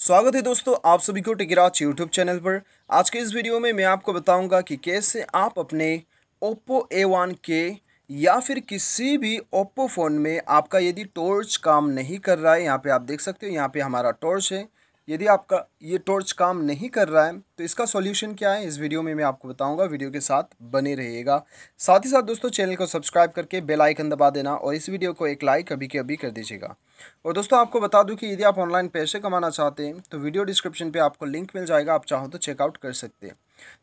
स्वागत है दोस्तों आप सभी को टिकराज यूट्यूब चैनल पर आज के इस वीडियो में मैं आपको बताऊंगा कि कैसे आप अपने ओप्पो ए वन के या फिर किसी भी ओप्पो फ़ोन में आपका यदि टॉर्च काम नहीं कर रहा है यहाँ पे आप देख सकते हो यहाँ पे हमारा टॉर्च है यदि आपका ये टॉर्च काम नहीं कर रहा है तो इसका सॉल्यूशन क्या है इस वीडियो में मैं आपको बताऊंगा वीडियो के साथ बने रहिएगा साथ ही साथ दोस्तों चैनल को सब्सक्राइब करके बेल आइकन दबा देना और इस वीडियो को एक लाइक अभी के अभी कर दीजिएगा और दोस्तों आपको बता दूं कि यदि आप ऑनलाइन पैसे कमाना चाहते हैं तो वीडियो डिस्क्रिप्शन पर आपको लिंक मिल जाएगा आप चाहो तो चेकआउट कर सकते हैं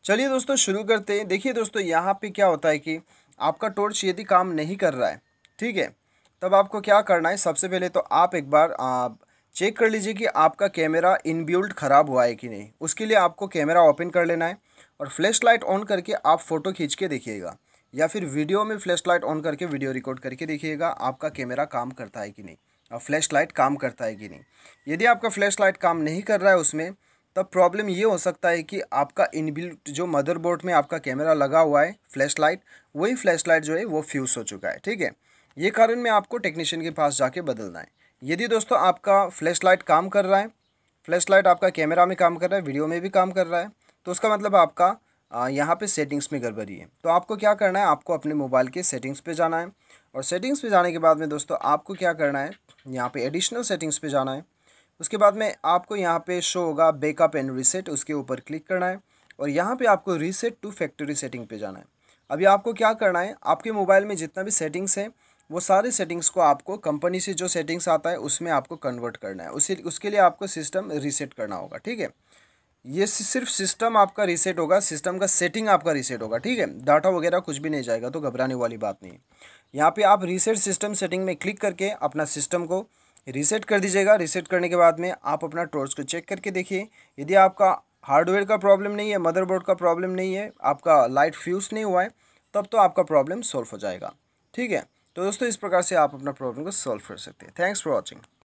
चलिए दोस्तों शुरू करते हैं देखिए दोस्तों यहाँ पर क्या होता है कि आपका टॉर्च यदि काम नहीं कर रहा है ठीक है तब आपको क्या करना है सबसे पहले तो आप एक बार चेक कर लीजिए कि आपका कैमरा इनबिल्ट ख़राब हुआ है कि नहीं उसके लिए आपको कैमरा ओपन कर लेना है और फ्लैश लाइट ऑन करके आप फ़ोटो खींच के देखिएगा या फिर वीडियो में फ्लैश लाइट ऑन करके वीडियो रिकॉर्ड करके देखिएगा आपका कैमरा काम करता है कि नहीं और फ्लैश लाइट काम करता है कि नहीं यदि आपका फ्लैश लाइट काम नहीं कर रहा है उसमें तब प्रॉब्लम ये हो सकता है कि आपका इनबिल्ट जो मदरबोर्ड में आपका कैमरा लगा हुआ है फ्लैश लाइट वही फ्लैश लाइट जो है वो फ्यूज़ हो चुका है ठीक है ये कारण मैं आपको टेक्नीशियन के पास जाके बदलना है यदि दोस्तों आपका फ्लैश लाइट काम कर रहा है फ्लैश लाइट आपका कैमरा में काम कर रहा है वीडियो में भी काम कर रहा है तो उसका मतलब आपका यहाँ पे सेटिंग्स में गड़बड़ी है तो आपको क्या करना है आपको अपने मोबाइल के सेटिंग्स पे जाना है और सेटिंग्स पे जाने के बाद में दोस्तों आपको क्या करना है यहाँ पे एडिशनल सेटिंग्स पे जाना है उसके बाद में आपको यहाँ पे शो होगा बेकअप एंड रीसेट उसके ऊपर क्लिक करना है और यहाँ पे आपको रीसेट टू फैक्ट्री सेटिंग पे जाना है अभी आपको क्या करना है आपके मोबाइल में जितना भी सेटिंग्स हैं वो सारे सेटिंग्स को आपको कंपनी से जो सेटिंग्स आता है उसमें आपको कन्वर्ट करना है उसी उसके लिए आपको सिस्टम रीसेट करना होगा ठीक है ये सिर्फ सिस्टम आपका रीसेट होगा सिस्टम का सेटिंग आपका रीसेट होगा ठीक है डाटा वगैरह कुछ भी नहीं जाएगा तो घबराने वाली बात नहीं यहाँ पे आप रीसेट सिस्टम सेटिंग में क्लिक करके अपना सिस्टम को रीसेट कर दीजिएगा रीसेट करने के बाद में आप अपना टॉर्च को चेक करके देखिए यदि आपका हार्डवेयर का प्रॉब्लम नहीं है मदरबोर्ड का प्रॉब्लम नहीं है आपका लाइट फ्यूज़ नहीं हुआ है तब तो आपका प्रॉब्लम सॉल्व हो जाएगा ठीक है तो दोस्तों इस प्रकार से आप अपना प्रॉब्लम को सॉल्व कर सकते हैं थैंक्स फॉर वॉचिंग